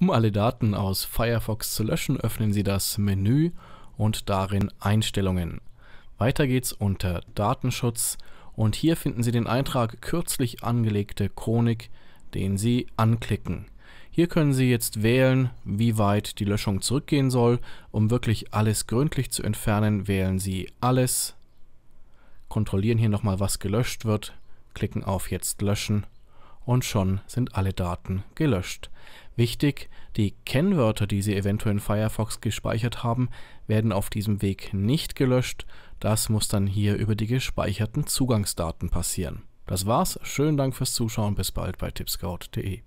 Um alle Daten aus Firefox zu löschen, öffnen Sie das Menü und darin Einstellungen. Weiter geht's unter Datenschutz und hier finden Sie den Eintrag kürzlich angelegte Chronik, den Sie anklicken. Hier können Sie jetzt wählen, wie weit die Löschung zurückgehen soll. Um wirklich alles gründlich zu entfernen, wählen Sie alles, kontrollieren hier nochmal, was gelöscht wird, klicken auf jetzt löschen und schon sind alle Daten gelöscht. Wichtig, die Kennwörter, die Sie eventuell in Firefox gespeichert haben, werden auf diesem Weg nicht gelöscht. Das muss dann hier über die gespeicherten Zugangsdaten passieren. Das war's. Schönen Dank fürs Zuschauen. Bis bald bei tipscout.de.